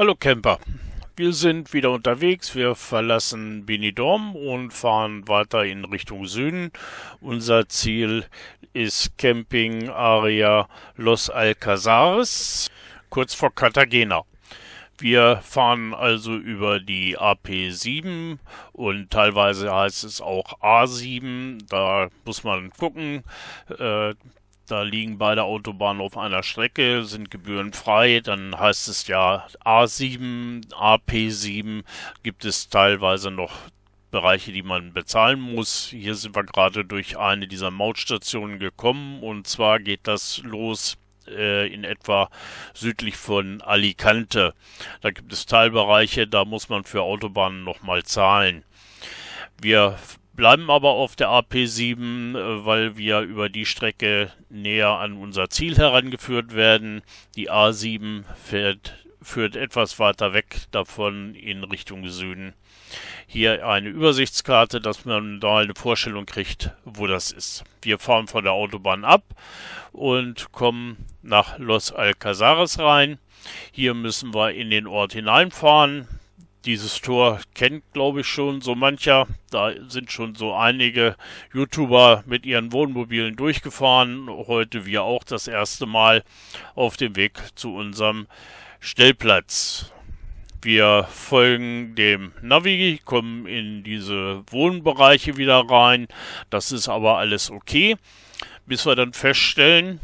Hallo Camper, wir sind wieder unterwegs. Wir verlassen Benidorm und fahren weiter in Richtung Süden. Unser Ziel ist Camping Area Los Alcazares, kurz vor Cartagena. Wir fahren also über die AP7 und teilweise heißt es auch A7. Da muss man gucken. Äh, da liegen beide Autobahnen auf einer Strecke, sind gebührenfrei, dann heißt es ja A7, AP7, gibt es teilweise noch Bereiche, die man bezahlen muss. Hier sind wir gerade durch eine dieser Mautstationen gekommen und zwar geht das los äh, in etwa südlich von Alicante. Da gibt es Teilbereiche, da muss man für Autobahnen nochmal zahlen. Wir bleiben aber auf der AP7, äh, weil wir über die Strecke näher an unser Ziel herangeführt werden. Die A7 fährt, führt etwas weiter weg davon in Richtung Süden. Hier eine Übersichtskarte, dass man da eine Vorstellung kriegt, wo das ist. Wir fahren von der Autobahn ab und kommen nach Los Alcazares rein. Hier müssen wir in den Ort hineinfahren dieses Tor kennt, glaube ich, schon so mancher. Da sind schon so einige YouTuber mit ihren Wohnmobilen durchgefahren. Heute wir auch das erste Mal auf dem Weg zu unserem Stellplatz. Wir folgen dem Navi, kommen in diese Wohnbereiche wieder rein. Das ist aber alles okay, bis wir dann feststellen,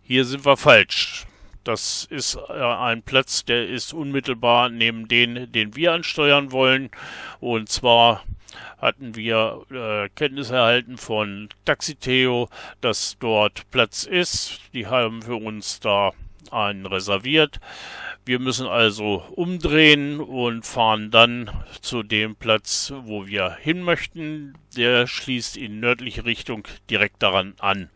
hier sind wir falsch. Das ist äh, ein Platz, der ist unmittelbar neben den, den wir ansteuern wollen. Und zwar hatten wir äh, Kenntnis erhalten von Taxiteo, dass dort Platz ist. Die haben für uns da einen reserviert. Wir müssen also umdrehen und fahren dann zu dem Platz, wo wir hin möchten. Der schließt in nördliche Richtung direkt daran an.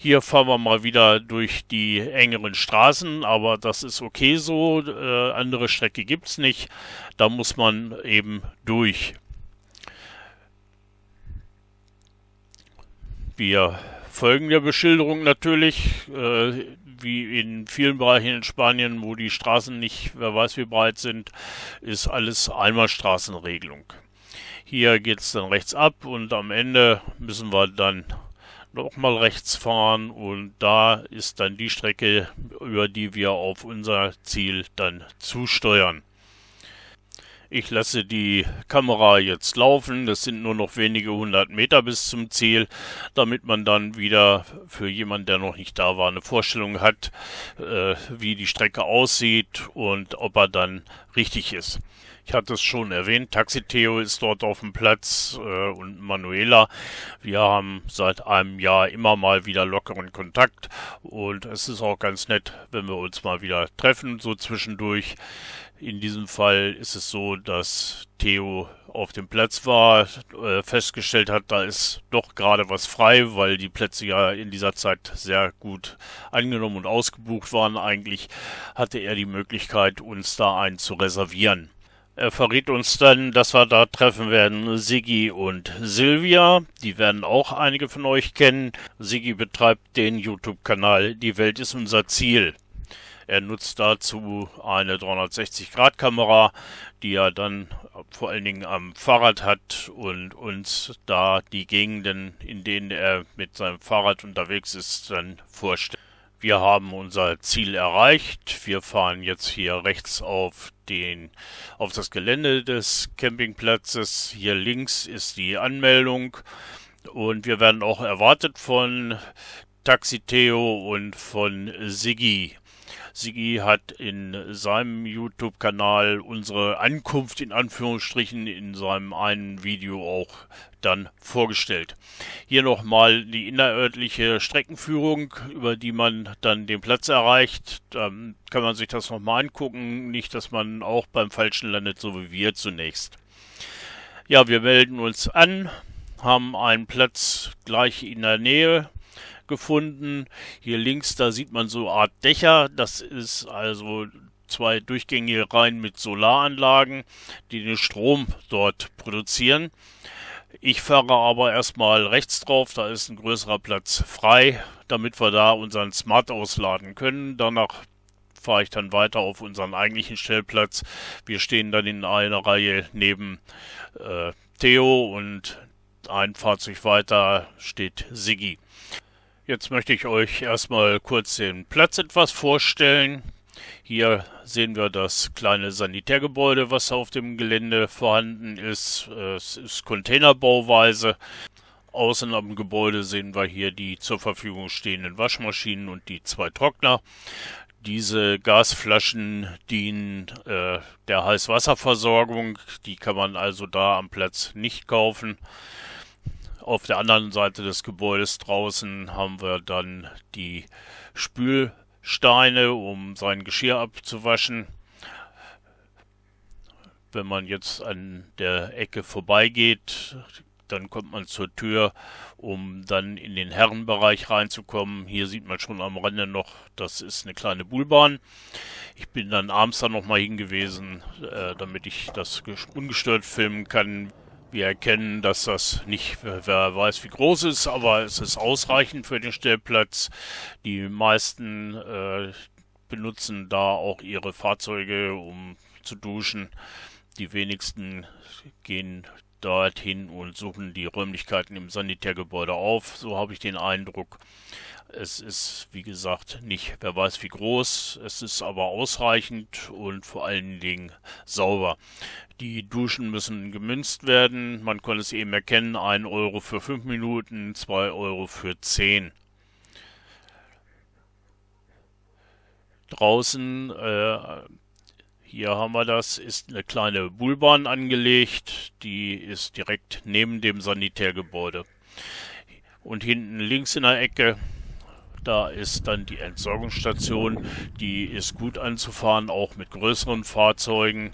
Hier fahren wir mal wieder durch die engeren Straßen, aber das ist okay so. Äh, andere Strecke gibt es nicht. Da muss man eben durch. Wir folgen der Beschilderung natürlich, äh, wie in vielen Bereichen in Spanien, wo die Straßen nicht, wer weiß wie breit sind, ist alles Einmalstraßenregelung. Hier geht es dann rechts ab und am Ende müssen wir dann mal rechts fahren und da ist dann die Strecke, über die wir auf unser Ziel dann zusteuern. Ich lasse die Kamera jetzt laufen. Das sind nur noch wenige hundert Meter bis zum Ziel, damit man dann wieder für jemanden, der noch nicht da war, eine Vorstellung hat, äh, wie die Strecke aussieht und ob er dann richtig ist. Ich hatte es schon erwähnt, Taxi Theo ist dort auf dem Platz äh, und Manuela. Wir haben seit einem Jahr immer mal wieder lockeren Kontakt und es ist auch ganz nett, wenn wir uns mal wieder treffen, so zwischendurch. In diesem Fall ist es so, dass Theo auf dem Platz war, äh, festgestellt hat, da ist doch gerade was frei, weil die Plätze ja in dieser Zeit sehr gut angenommen und ausgebucht waren. Eigentlich hatte er die Möglichkeit, uns da einen zu reservieren. Er äh, verriet uns dann, dass wir da treffen werden Sigi und Silvia. Die werden auch einige von euch kennen. Sigi betreibt den YouTube-Kanal Die Welt ist unser Ziel. Er nutzt dazu eine 360-Grad-Kamera, die er dann vor allen Dingen am Fahrrad hat und uns da die Gegenden, in denen er mit seinem Fahrrad unterwegs ist, dann vorstellt wir haben unser Ziel erreicht. Wir fahren jetzt hier rechts auf den, auf das Gelände des Campingplatzes. Hier links ist die Anmeldung. Und wir werden auch erwartet von Taxi Theo und von Siggi. Sigi hat in seinem YouTube-Kanal unsere Ankunft in Anführungsstrichen in seinem einen Video auch dann vorgestellt. Hier nochmal die innerörtliche Streckenführung, über die man dann den Platz erreicht. Dann kann man sich das nochmal angucken. Nicht, dass man auch beim Falschen landet, so wie wir zunächst. Ja, wir melden uns an, haben einen Platz gleich in der Nähe gefunden. Hier links, da sieht man so eine Art Dächer. Das ist also zwei durchgängige Reihen mit Solaranlagen, die den Strom dort produzieren. Ich fahre aber erstmal rechts drauf, da ist ein größerer Platz frei, damit wir da unseren Smart ausladen können. Danach fahre ich dann weiter auf unseren eigentlichen Stellplatz. Wir stehen dann in einer Reihe neben äh, Theo und ein Fahrzeug weiter steht Siggi. Jetzt möchte ich euch erstmal kurz den Platz etwas vorstellen. Hier sehen wir das kleine Sanitärgebäude, was auf dem Gelände vorhanden ist. Es ist Containerbauweise. Außen am Gebäude sehen wir hier die zur Verfügung stehenden Waschmaschinen und die zwei Trockner. Diese Gasflaschen dienen äh, der Heißwasserversorgung. Die kann man also da am Platz nicht kaufen auf der anderen Seite des Gebäudes draußen haben wir dann die Spülsteine, um sein Geschirr abzuwaschen. Wenn man jetzt an der Ecke vorbeigeht, dann kommt man zur Tür, um dann in den Herrenbereich reinzukommen. Hier sieht man schon am Rande noch, das ist eine kleine Buhlbahn. Ich bin dann abends dann nochmal hingewesen, äh, damit ich das ungestört filmen kann, wir erkennen, dass das nicht, wer weiß wie groß ist, aber es ist ausreichend für den Stellplatz. Die meisten äh, benutzen da auch ihre Fahrzeuge, um zu duschen. Die wenigsten gehen dorthin und suchen die Räumlichkeiten im Sanitärgebäude auf. So habe ich den Eindruck. Es ist, wie gesagt, nicht wer weiß wie groß, es ist aber ausreichend und vor allen Dingen sauber. Die Duschen müssen gemünzt werden. Man kann es eben erkennen, 1 Euro für 5 Minuten, 2 Euro für 10. Draußen äh, hier haben wir das, ist eine kleine Bullbahn angelegt, die ist direkt neben dem Sanitärgebäude. Und hinten links in der Ecke, da ist dann die Entsorgungsstation, die ist gut anzufahren, auch mit größeren Fahrzeugen.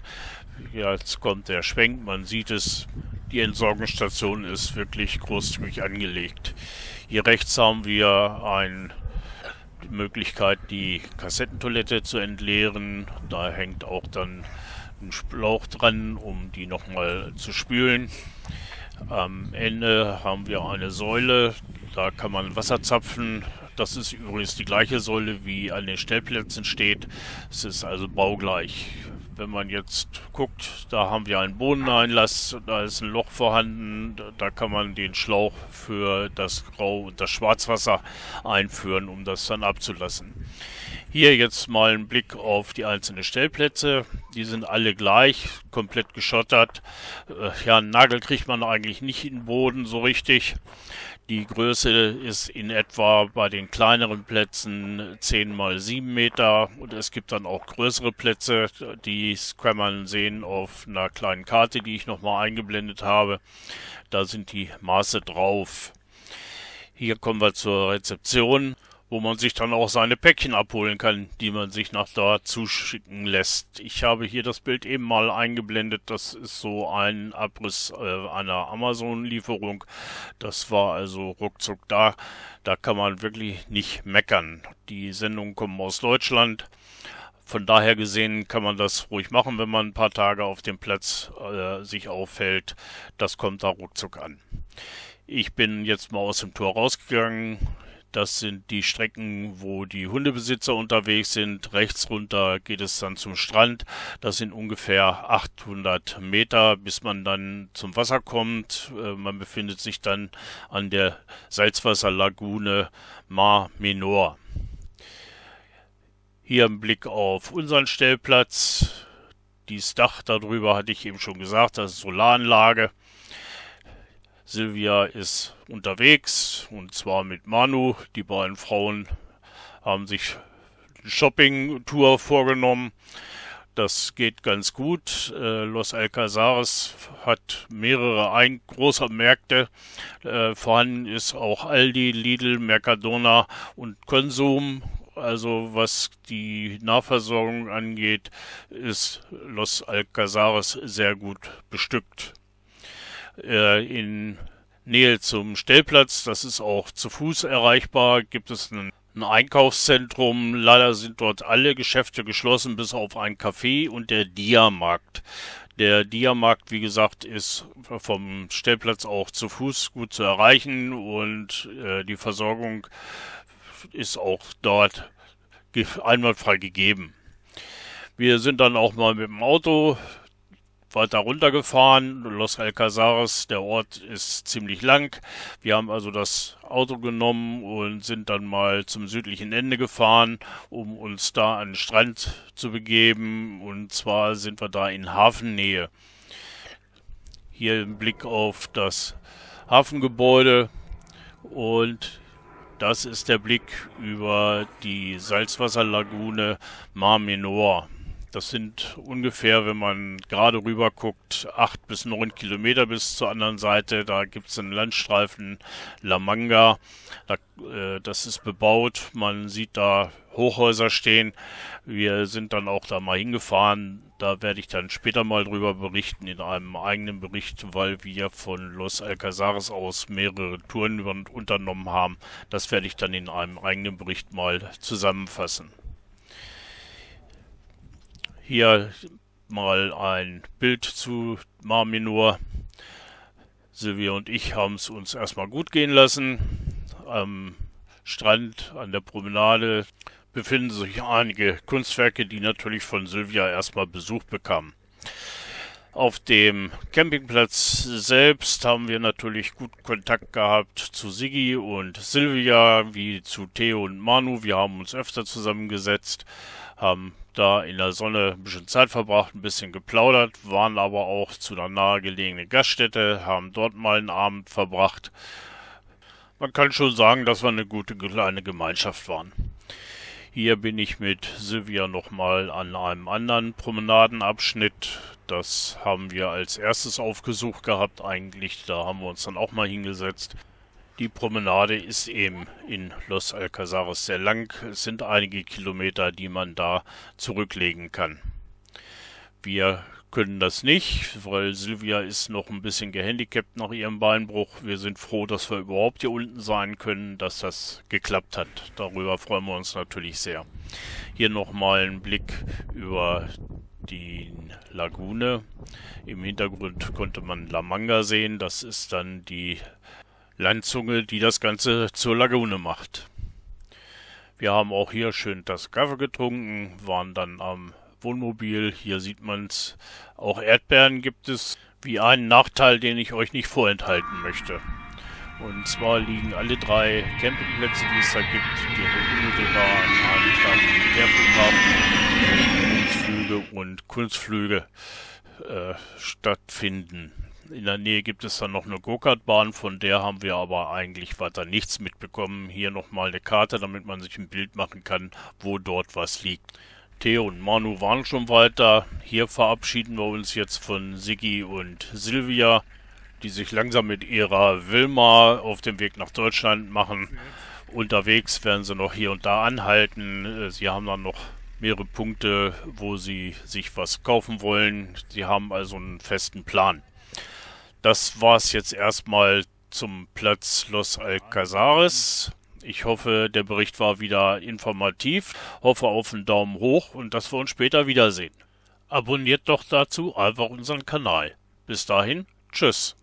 Jetzt kommt der Schwenk, man sieht es, die Entsorgungsstation ist wirklich großzügig angelegt. Hier rechts haben wir ein Möglichkeit, die Kassettentoilette zu entleeren. Da hängt auch dann ein Schlauch dran, um die nochmal zu spülen. Am Ende haben wir eine Säule, da kann man Wasser zapfen. Das ist übrigens die gleiche Säule, wie an den Stellplätzen steht. Es ist also baugleich wenn man jetzt guckt, da haben wir einen Bodeneinlass, da ist ein Loch vorhanden, da kann man den Schlauch für das Grau- und das Schwarzwasser einführen, um das dann abzulassen. Hier jetzt mal ein Blick auf die einzelnen Stellplätze. Die sind alle gleich, komplett geschottert. Äh, ja, einen Nagel kriegt man eigentlich nicht in den Boden so richtig. Die Größe ist in etwa bei den kleineren Plätzen 10 mal 7 Meter und es gibt dann auch größere Plätze, die kann man sehen auf einer kleinen Karte, die ich nochmal eingeblendet habe. Da sind die Maße drauf. Hier kommen wir zur Rezeption wo man sich dann auch seine Päckchen abholen kann, die man sich nach da zuschicken lässt. Ich habe hier das Bild eben mal eingeblendet. Das ist so ein Abriss äh, einer Amazon-Lieferung. Das war also ruckzuck da. Da kann man wirklich nicht meckern. Die Sendungen kommen aus Deutschland. Von daher gesehen kann man das ruhig machen, wenn man ein paar Tage auf dem Platz äh, sich aufhält. Das kommt da ruckzuck an. Ich bin jetzt mal aus dem Tor rausgegangen, das sind die Strecken, wo die Hundebesitzer unterwegs sind. Rechts runter geht es dann zum Strand. Das sind ungefähr 800 Meter, bis man dann zum Wasser kommt. Äh, man befindet sich dann an der Salzwasserlagune Mar Menor. Hier ein Blick auf unseren Stellplatz. Dieses Dach darüber hatte ich eben schon gesagt, das ist Solaranlage. Silvia ist unterwegs und zwar mit Manu. Die beiden Frauen haben sich Shopping-Tour vorgenommen. Das geht ganz gut. Äh, Los Alcazares hat mehrere ein große Märkte. Äh, vorhanden ist auch Aldi, Lidl, Mercadona und Konsum. Also was die Nahversorgung angeht, ist Los Alcazares sehr gut bestückt äh, in Nähe zum Stellplatz. Das ist auch zu Fuß erreichbar. Gibt es einen ein Einkaufszentrum. Leider sind dort alle Geschäfte geschlossen, bis auf ein Café und der Diamarkt. Der Diamarkt, wie gesagt, ist vom Stellplatz auch zu Fuß gut zu erreichen und äh, die Versorgung ist auch dort einwandfrei gegeben. Wir sind dann auch mal mit dem Auto weiter runtergefahren. Los Alcazares, der Ort ist ziemlich lang. Wir haben also das Auto genommen und sind dann mal zum südlichen Ende gefahren, um uns da an den Strand zu begeben. Und zwar sind wir da in Hafennähe. Hier im Blick auf das Hafengebäude und das ist der Blick über die Salzwasserlagune Mar Menor. Das sind ungefähr, wenn man gerade rüber guckt, acht bis neun Kilometer bis zur anderen Seite. Da gibt es einen Landstreifen La Manga. Da, äh, das ist bebaut. Man sieht da Hochhäuser stehen. Wir sind dann auch da mal hingefahren. Da werde ich dann später mal drüber berichten in einem eigenen Bericht, weil wir von Los Alcazares aus mehrere Touren unternommen haben. Das werde ich dann in einem eigenen Bericht mal zusammenfassen. Hier mal ein Bild zu Marminor. Silvia und ich haben es uns erstmal gut gehen lassen. Am Strand, an der Promenade befinden sich einige Kunstwerke, die natürlich von Silvia erstmal Besuch bekamen. Auf dem Campingplatz selbst haben wir natürlich gut Kontakt gehabt zu Siggi und Silvia, wie zu Theo und Manu. Wir haben uns öfter zusammengesetzt, haben da in der Sonne ein bisschen Zeit verbracht, ein bisschen geplaudert, waren aber auch zu einer nahegelegenen Gaststätte, haben dort mal einen Abend verbracht. Man kann schon sagen, dass wir eine gute kleine Gemeinschaft waren. Hier bin ich mit Silvia nochmal an einem anderen Promenadenabschnitt das haben wir als erstes aufgesucht gehabt eigentlich. Da haben wir uns dann auch mal hingesetzt. Die Promenade ist eben in Los Alcazares sehr lang. Es sind einige Kilometer, die man da zurücklegen kann. Wir können das nicht, weil Silvia ist noch ein bisschen gehandicapt nach ihrem Beinbruch. Wir sind froh, dass wir überhaupt hier unten sein können, dass das geklappt hat. Darüber freuen wir uns natürlich sehr. Hier nochmal ein Blick über die Lagune. Im Hintergrund konnte man La Manga sehen. Das ist dann die Landzunge, die das Ganze zur Lagune macht. Wir haben auch hier schön das Kaffee getrunken, waren dann am Wohnmobil. Hier sieht man es. Auch Erdbeeren gibt es. Wie einen Nachteil, den ich euch nicht vorenthalten möchte. Und zwar liegen alle drei Campingplätze, die es da gibt, die unmittelbar an einem kleinen Campinghafen und Kunstflüge äh, stattfinden. In der Nähe gibt es dann noch eine Go-Kart-Bahn, von der haben wir aber eigentlich weiter nichts mitbekommen. Hier nochmal eine Karte, damit man sich ein Bild machen kann, wo dort was liegt. Theo und Manu waren schon weiter. Hier verabschieden wir uns jetzt von Siggi und Silvia, die sich langsam mit ihrer Wilma auf dem Weg nach Deutschland machen. Unterwegs werden sie noch hier und da anhalten. Äh, sie haben dann noch mehrere Punkte, wo sie sich was kaufen wollen. Sie haben also einen festen Plan. Das war es jetzt erstmal zum Platz Los Alcazares. Ich hoffe, der Bericht war wieder informativ. Hoffe auf einen Daumen hoch und dass wir uns später wiedersehen. Abonniert doch dazu einfach unseren Kanal. Bis dahin, tschüss.